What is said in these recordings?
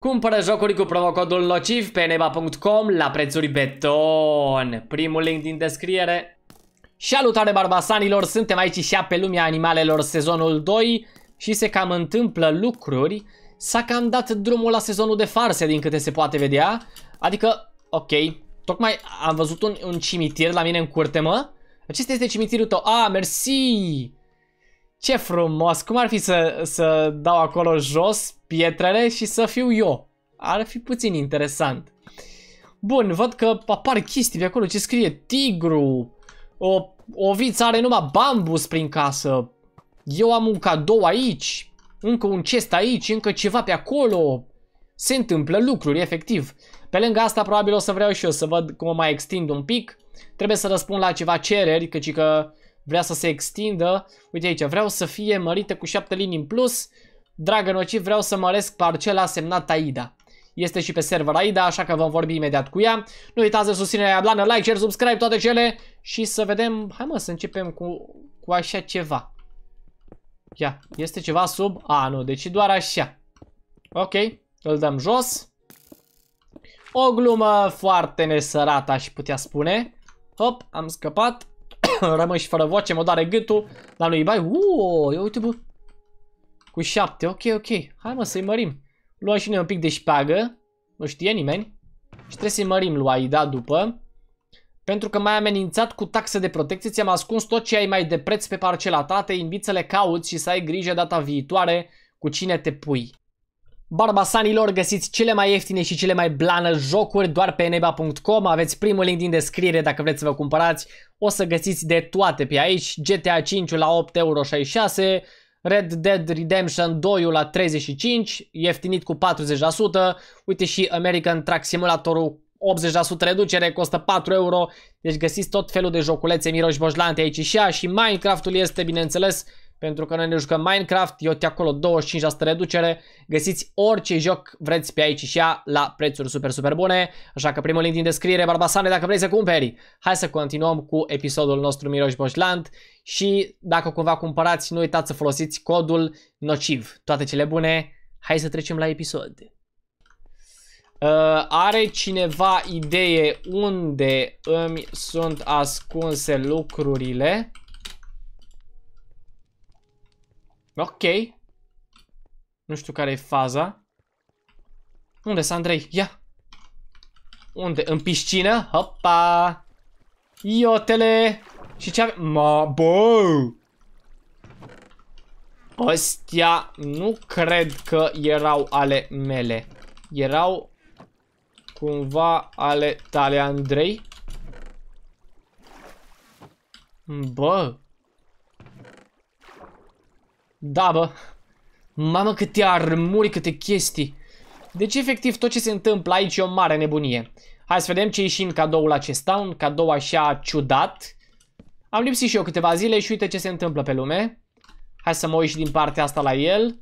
Cumpără jocuri cu promocodul nociv pe neba.com la prețuri beton. Primul link din descriere. Salutare barbasanilor, suntem aici și pe lumea animalelor sezonul 2 și se cam întâmplă lucruri. S-a cam dat drumul la sezonul de farse din câte se poate vedea. Adică, ok, tocmai am văzut un, un cimitir la mine în curte, mă. Acesta este cimitirul tău. A, ah, mersi! Ce frumos! Cum ar fi să, să dau acolo jos pietrele și să fiu eu? Ar fi puțin interesant. Bun, văd că apar chestii pe acolo. Ce scrie? Tigru! O, o viță are numai bambus prin casă. Eu am un cadou aici. Încă un chest aici, încă ceva pe acolo. Se întâmplă lucruri, efectiv. Pe lângă asta, probabil o să vreau și eu să văd cum o mai extind un pic. Trebuie să răspund la ceva cereri, căci că vrea să se extindă. Uite aici, vreau să fie mărită cu 7 linii în plus. Dragă noci, vreau să măresc parcela semnată AIDA. Este și pe server AIDA, așa că vom vorbi imediat cu ea. Nu uitați să susținerea blană, like, share, subscribe, toate cele. Și să vedem, hai mă, să începem cu, cu așa ceva. Ia, este ceva sub? A, nu, deci doar așa. Ok, îl dăm jos. O glumă foarte nesărată, aș putea spune. Hop, am scăpat. Rămâi și fără voce, mă doare gâtul. La lui Ibai, uuu, ia uite bă. Cu șapte, ok, ok. Hai mă să-i mărim. Luăm și noi un pic de șpeagă Nu știe nimeni. Și trebuie să-i mărim lui Aida după. Pentru că m-ai amenințat cu taxe de protecție, ți-am ascuns tot ce ai mai de preț pe parcela ta, te invit să le cauți și să ai grijă data viitoare cu cine te pui. Barbasanilor găsiți cele mai ieftine și cele mai blană jocuri doar pe eneba.com, aveți primul link din descriere dacă vreți să vă cumpărați, o să găsiți de toate pe aici, GTA 5 la euro. Red Dead Redemption 2 la 35, ieftinit cu 40%, uite și American Truck Simulatorul 80% reducere, costă 4 euro, deci găsiți tot felul de joculețe miroși bojlante aici și așa și Minecraft-ul este, bineînțeles, pentru că noi ne jucăm Minecraft, eu te acolo 25% reducere. Găsiți orice joc vreți pe aici și ea la prețuri super, super bune. Așa că primul link din descriere, Barbasane, dacă vrei să cumperi. Hai să continuăm cu episodul nostru Miroș Boșland și dacă cumva cumpărați, nu uitați să folosiți codul NOCIV. Toate cele bune, hai să trecem la episod. Uh, are cineva idee unde îmi sunt ascunse lucrurile? Ok. Nu știu care e faza. Unde s Andrei? Ia! Unde? În piscină? Hopa! Iotele! Și ce avem? Ma, bă! Astea nu cred că erau ale mele. Erau cumva ale tale, Andrei. Bă! Da, bă. Mamă, câte armuri, câte chestii. Deci, efectiv, tot ce se întâmplă aici e o mare nebunie. Hai să vedem ce e și în cadoul acesta, un cadou așa ciudat. Am lipsit și eu câteva zile și uite ce se întâmplă pe lume. Hai să mă uit și din partea asta la el.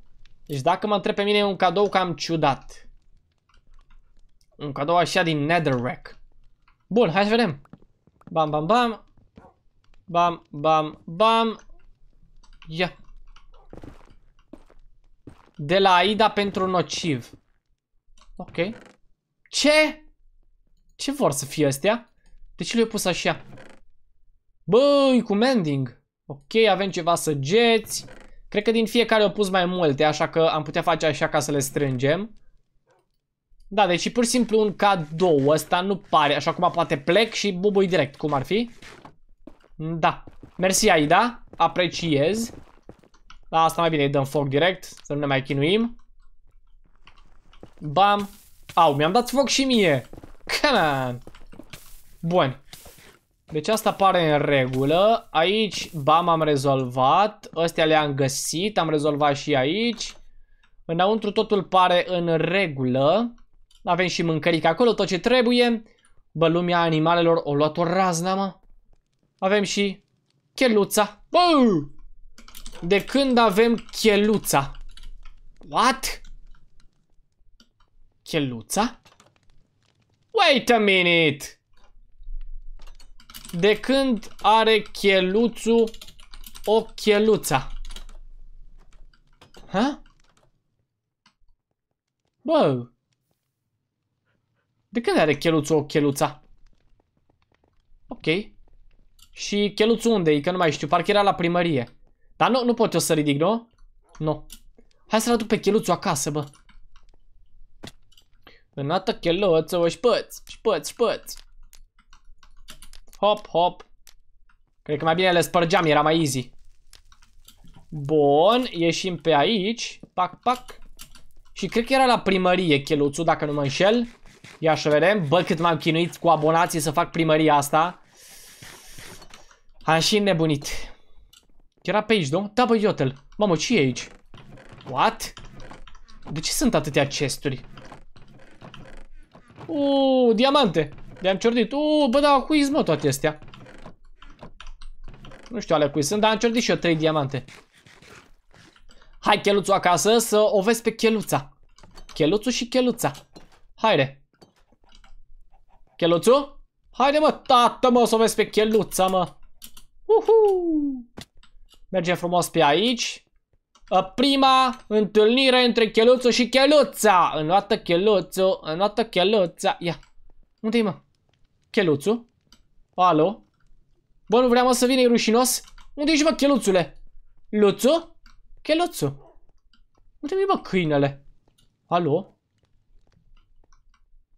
Deci dacă mă întreb pe mine e un cadou cam ciudat. Un cadou așa din Netherrack. Bun, hai să vedem. Bam, bam, bam. Bam, bam, bam. Ia. De la Aida pentru nociv. Ok. Ce? Ce vor să fie astea? De ce le-ai pus așa? Băi, cu mending. Ok, avem ceva săgeți. Cred că din fiecare au pus mai multe, așa că am putea face așa ca să le strângem. Da, deci pur și simplu un cadou. Ăsta nu pare. Așa cum poate plec și bubui direct, cum ar fi. Da. Mersi, Aida. Apreciez. La da, asta mai bine îi dăm foc direct, să nu ne mai chinuim. Bam. Au, mi-am dat foc și mie. Come on. Bun. Deci asta pare în regulă. Aici, bam, am rezolvat. Astea le-am găsit, am rezolvat și aici. Înăuntru totul pare în regulă. Avem și mâncărică acolo, tot ce trebuie. Bă, lumea animalelor o luat o razna, mă. Avem și cheluța. Bă! De când avem cheluța? What? Cheluța? Wait a minute! De când are cheluțul o cheluța? Ha? Bă! De când are cheluțul o cheluța? Ok. Și cheluțul unde e? Că nu mai știu. Parcă era la primărie. Dar nu, nu pot eu să ridic, nu? Nu. Hai să-l aduc pe cheluțul acasă, bă. Înată o șpăți, șpăți, șpăți. Hop, hop. Cred că mai bine le spărgeam, era mai easy. Bun, ieșim pe aici. Pac, pac. Și cred că era la primărie cheluțul, dacă nu mă înșel. Ia să vedem. Bă, cât m-am chinuit cu abonații să fac primăria asta. Am și nebunit. Era pe aici, nu? Da, bă, iotel. Mamă, ce e aici? What? De ce sunt atâtea chesturi? Uuu, diamante. Le-am ciordit. Uuu, bă, da, cui mă toate astea? Nu știu ale cui sunt, dar am ciordit și eu trei diamante. Hai, cheluțul acasă, să o vezi pe cheluța. Cheluțul și cheluța. Haide. Cheluțul? Haide, mă, tată, mă, să o vezi pe cheluța, mă. Uhu! Mergem frumos pe aici. Uh, prima întâlnire între Cheluțu și Cheluța. Înnoată Cheluțu, înnoată Cheluța. Ia, unde-i mă? Cheluțu? Alo? Bă, nu vreau să vină, e rușinos. Unde ești, mă, Cheluțule? Luțu? Cheluțu. Unde mi mă, câinele? Alo?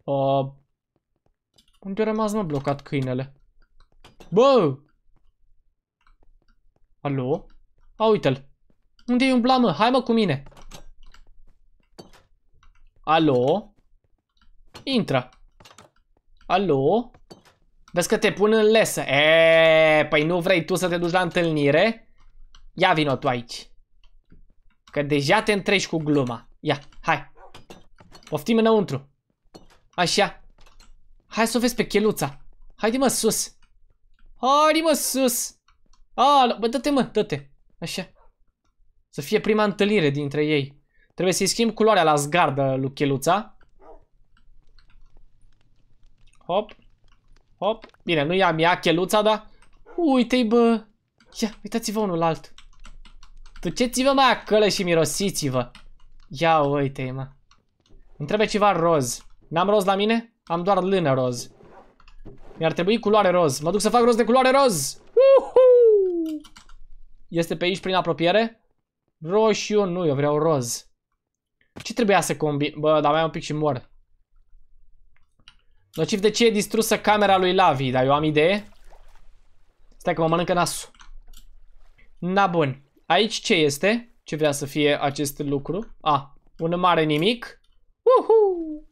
Uh, unde a rămas, mă, blocat câinele? Bă, Alo? A, uite-l. Unde e umbla, mă? Hai, mă, cu mine. Alo? Intră. Alo? Vezi că te pun în lesă. E, păi nu vrei tu să te duci la întâlnire? Ia vino tu aici. Că deja te întreci cu gluma. Ia, hai. Poftim înăuntru. Așa. Hai să o vezi pe cheluța. Haide mă sus. Haide mă sus. A, ah, bă, dă-te, mă, dă-te. Așa. Să fie prima întâlnire dintre ei. Trebuie să-i schimb culoarea la zgardă lui Hop. Hop. Bine, nu i-am ia Cheluța, dar... Uite-i, bă. Ia, uitați-vă unul alt. Duceți-vă, mă, acolo și mirosiți-vă. Ia, uite-i, mă. Îmi trebuie ceva roz. N-am roz la mine? Am doar lână roz. Mi-ar trebui culoare roz. Mă duc să fac roz de culoare roz. Uh! Este pe aici prin apropiere? Roșu, nu, eu vreau roz. Ce trebuia să combin? Bă, dar mai un pic și mor. Nociv de ce e distrusă camera lui Lavi, dar eu am idee. Stai că mă mănâncă nasul. Na bun. Aici ce este? Ce vrea să fie acest lucru? A, un mare nimic. Uhu!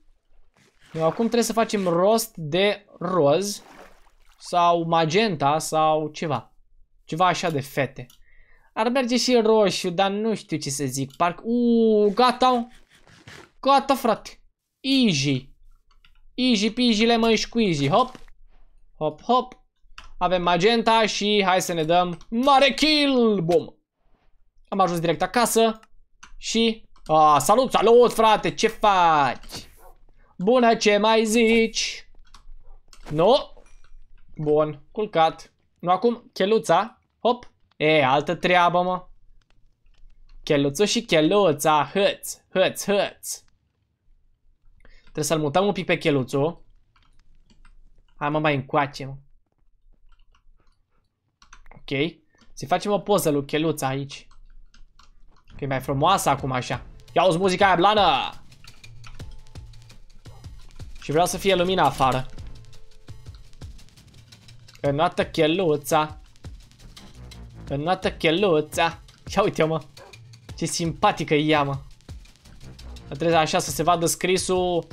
Eu acum trebuie să facem rost de roz sau magenta sau ceva. Ceva așa de fete. Ar merge și roșu, dar nu știu ce să zic. Parc... Uuu, gata. Gata, frate. Easy. Easy peasy mai squeezy. Hop. Hop, hop. Avem magenta și hai să ne dăm mare kill. Bum. Am ajuns direct acasă. Și... A, salut, salut, frate. Ce faci? Bună, ce mai zici? Nu. No. Bun, culcat. Nu acum, cheluța. Hop. E, altă treabă, mă. Cheluță și cheluța, hăț, hăț, hăț. Trebuie să-l mutăm un pic pe cheluțul. Hai mă mai încoace, mă. Ok. Să-i facem o poză lui cheluța aici. Că e mai frumoasă acum așa. Ia uzi muzica aia blană! Și vreau să fie lumina afară. Înnoată cheluța. Înnoată cheluța. Ia uite mă. Ce simpatică e ea, mă. Trebuie așa să se vadă scrisul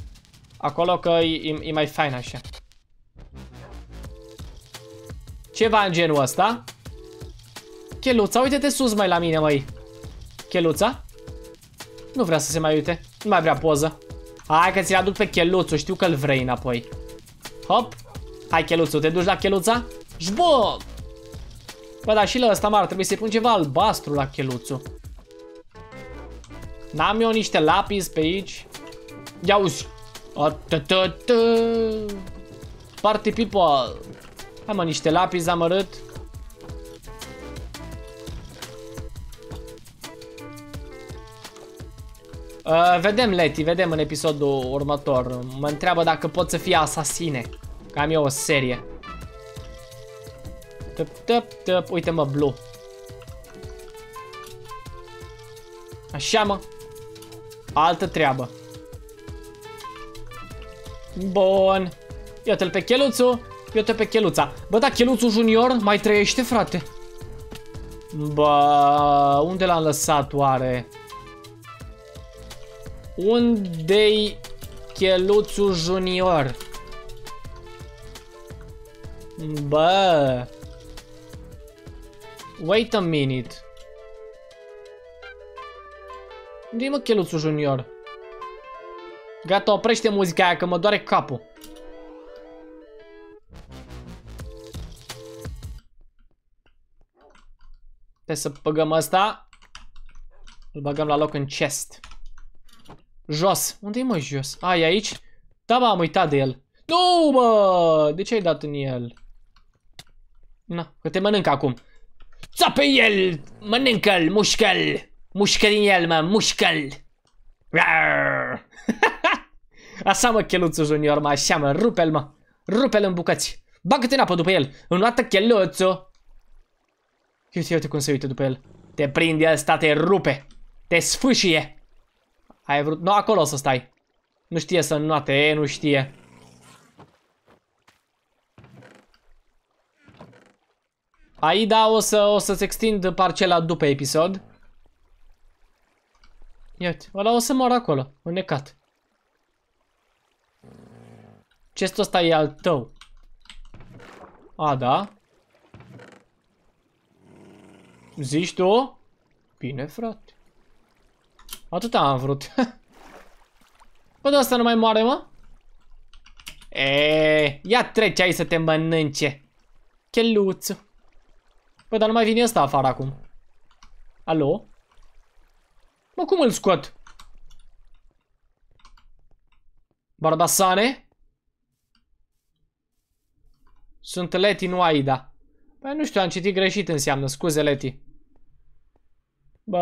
acolo că e, e, e mai fain așa. Ceva în genul ăsta. Cheluța, uite-te sus mai la mine, măi. Cheluța? Nu vrea să se mai uite. Nu mai vrea poză. Hai că ți-l aduc pe cheluțul, știu că-l vrei înapoi. Hop. Hai cheluțul, te duci la cheluța? Jboc! Bă, dar și la ăsta mare trebuie să-i pun ceva albastru la cheluțul. N-am eu niște lapis pe aici? Ia uzi! Party people! Hai mă, niște lapis amărât. Uh, vedem, Leti, vedem în episodul următor. Mă întreabă dacă pot să fie asasine. Că am eu o serie. Tăp, tăp, tăp. Uite, mă, blue. Așa, mă. Altă treabă. Bun. Iată-l pe cheluțu. Iată pe cheluța. Bă, da, cheluțul junior mai trăiește, frate. Bă, unde l-am lăsat oare? Unde-i cheluțul junior? Bă... Wait a minute. Unde-i mă cheluțul junior? Gata, oprește muzica aia că mă doare capul. Trebuie să băgăm asta. Îl băgăm la loc în chest. Jos. Unde e mă jos? A, e aici? Da, m am uitat de el. Nu, mă! De ce ai dat în el? Na, că te mănânc acum. Țapă el! Mănâncă-l! Mușcă-l! Mușcă din el, mă! Mușcă-l! Așa mă, cheluțul junior, mă, așa mă, rupe-l, mă! Rupe-l în bucăți! Bagă-te în apă după el! Înoată cheluțul! Uite, uite cum se uită după el! Te prinde ăsta, te rupe! Te sfâșie! Ai vrut... Nu, acolo o să stai! Nu știe să nu e, nu știe! Aida, o, să, o să se extind parcela după episod. Iată, ăla o să mor acolo, unecat. Chestul ăsta e al tău. A, da. Zici tu? Bine, frate. Atâta am vrut. Bă, de asta nu mai moare, mă? Eee, ia trece aici să te mănânce. Cheluțu. Bă, păi, dar nu mai vine ăsta afară acum. Alo? Mă, cum îl scot? Barbasane? Sunt Leti, nu Aida. Păi nu știu, am citit greșit înseamnă. Scuze, Leti. Bă,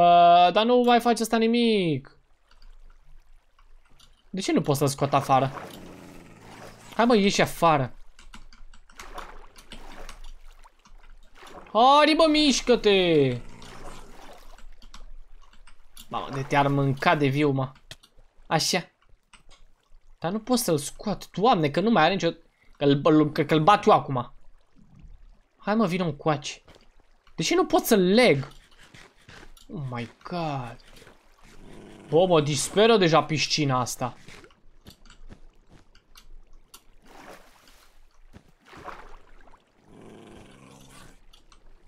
dar nu mai face asta nimic. De ce nu pot să-l scot afară? Hai mă, ieși afară. Hai, bă, mișcă-te! Mamă, de te-ar mânca de viu, mă. Așa. Dar nu pot să-l scoat, doamne, că nu mai are nicio... Că-l bat eu acum. Hai, mă, vină un coace. De ce nu pot să-l leg? Oh my god. Bă, mă disperă deja piscina asta.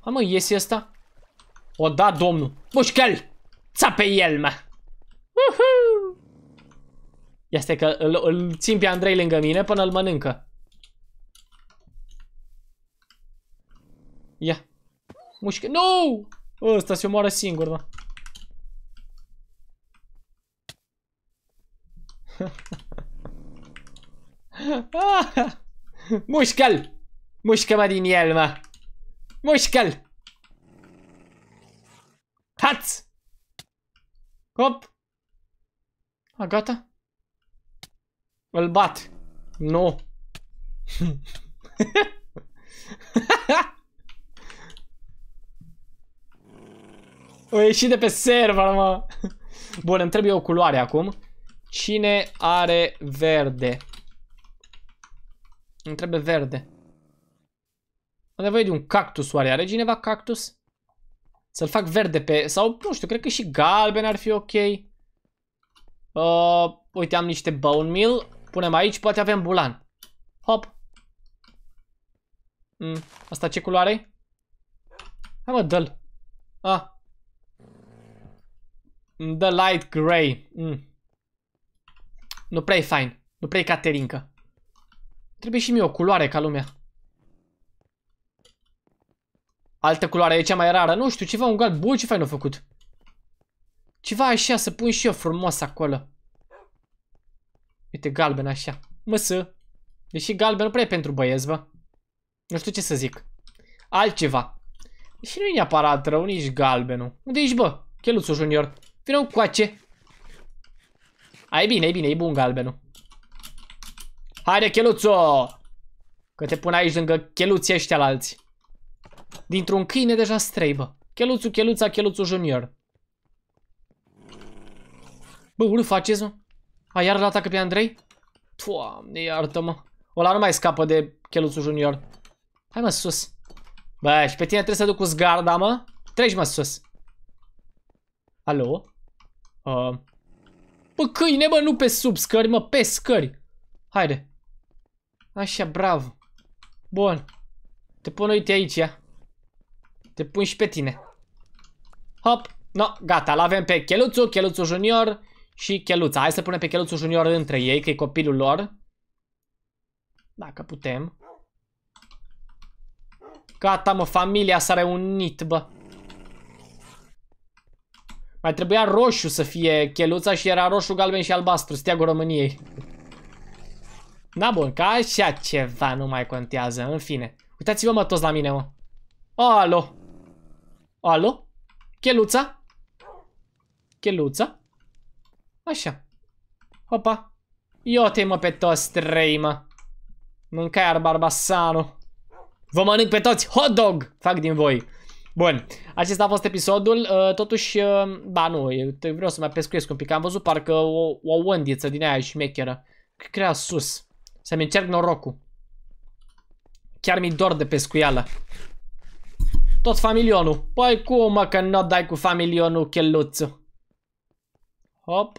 Hai mă, iese asta? O da, domnul. Mușchel! Ța pe el, mă! Ia Este că îl, îl țin pe Andrei lângă mine până îl mănâncă. Ia. Mușcă. Nu! No! Ăsta se omoară singur, mă. Mușcă-l! Mușcă-mă din el, mă! Mușcăl! Haț! Hop! A, gata? Îl bat! Nu! No. o ieșit de pe server, mă! Bun, îmi trebuie o culoare acum. Cine are verde? Îmi trebuie verde. Am nevoie de un cactus oare. Are cineva cactus? Să-l fac verde pe... Sau, nu știu, cred că și galben ar fi ok. Uh, uite, am niște bone meal. Punem aici, poate avem bulan. Hop. Mm, asta ce culoare -i? Hai mă, dă-l. Ah. The mm, light grey. Mm. Nu prea e fain. Nu prea e caterincă. Trebuie și mie o culoare ca lumea. Altă culoare e cea mai rară. Nu știu, ceva un gal. Bun, ce fain a făcut. Ceva așa să pun și eu frumos acolo. Uite, galben așa. Măsă. Deși galben nu prea e pentru băieți, bă. Nu știu ce să zic. Altceva. Și nu i neapărat rău, nici galbenul. Unde ești, bă? Cheluțul junior. Vino cu ace. Ai bine, ai bine, e bun galbenul. Haide, Cheluțo! Că te pun aici lângă cheluții ăștia la alții. Dintr-un câine deja streibă. Cheluțu, cheluța, cheluțu junior. Bă, urât faceți, mă? A, iar la atacă pe Andrei? Doamne, iartă-mă. Ăla nu mai scapă de cheluțu junior. Hai, mă, sus. Bă, și pe tine trebuie să duc cu zgarda, mă. Treci, mă, sus. Alo? Uh. Bă, câine, bă, nu pe sub scări, mă, pe scări. Haide. Așa, bravo. Bun. Te pun, uite, aici, ia. Te pun și pe tine. Hop. No, gata, l-avem pe Cheluțu, Cheluțu Junior și Cheluța. Hai să punem pe Cheluțu Junior între ei, că e copilul lor. Dacă putem. Gata, mă, familia s-a reunit, bă. Mai trebuia roșu să fie cheluța și era roșu, galben și albastru, steagul României. Na bun, ca așa ceva nu mai contează, în fine. Uitați-vă mă toți la mine, mă. Alo! Alo? Cheluța? Cheluța? Așa. Hopa. Eu te mă pe toți trei, mă. Mâncai ar barbasanu. Vă mănânc pe toți hot dog! Fac din voi. Bun, acesta a fost episodul, uh, totuși, uh, ba nu, eu vreau să mai pescuiesc un pic, am văzut parcă o, o undiță din aia șmecheră, crea sus, să-mi încerc norocul. Chiar mi i dor de pescuială. Tot familionul. Păi cum că nu dai cu familionul cheluțu? Hop.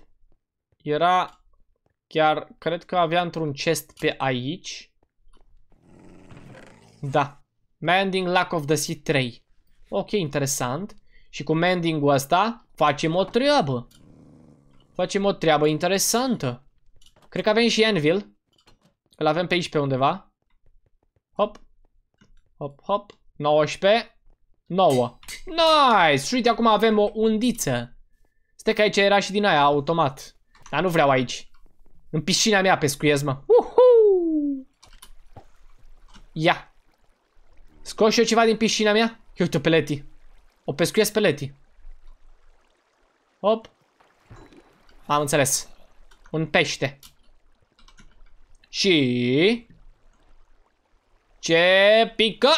Era chiar, cred că avea într-un chest pe aici. Da. Mending Lack of the Sea 3. Ok, interesant. Și cu mending-ul ăsta facem o treabă. Facem o treabă interesantă. Cred că avem și Anvil. Îl avem pe aici pe undeva. Hop. Hop, hop. 19. 9. Nice! Și uite, acum avem o undiță. Stai că aici era și din aia, automat. Dar nu vreau aici. În piscina mea pescuiesc, mă. Uhu! Ia. Scoși și eu ceva din piscina mea? Ia uite pe Leti. O pescuiesc pe Leti. Hop. Am înțeles. Un pește. Și... Ce pică?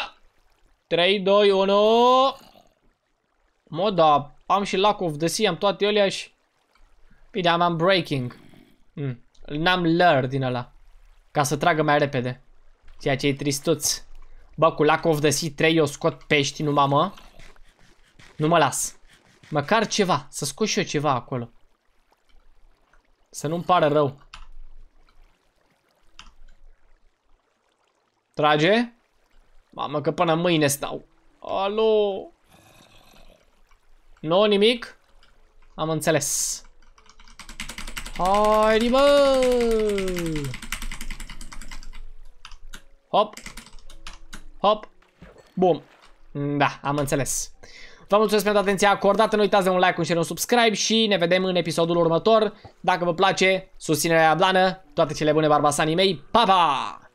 3, 2, 1... Mă, da, am și Lack of the Sea, am toate alea și... Bine, am, am Breaking. Mm. N-am lăr din ăla. Ca să tragă mai repede. Ceea ce e tristuț. Bă, cu Lack of the Sea 3 eu scot pești numai, mă. Nu mă las. Măcar ceva. Să scot și eu ceva acolo. Să nu-mi pară rău. Trage. Mamă, că până mâine stau. Alo! Nu, nimic? Am înțeles. Haide, bă! Hop! Hop! Bum! Da, am înțeles. Vă mulțumesc pentru atenția acordată, nu uitați de un like, un share, un subscribe și ne vedem în episodul următor. Dacă vă place, susținerea blană, toate cele bune barbasanii mei, pa, pa!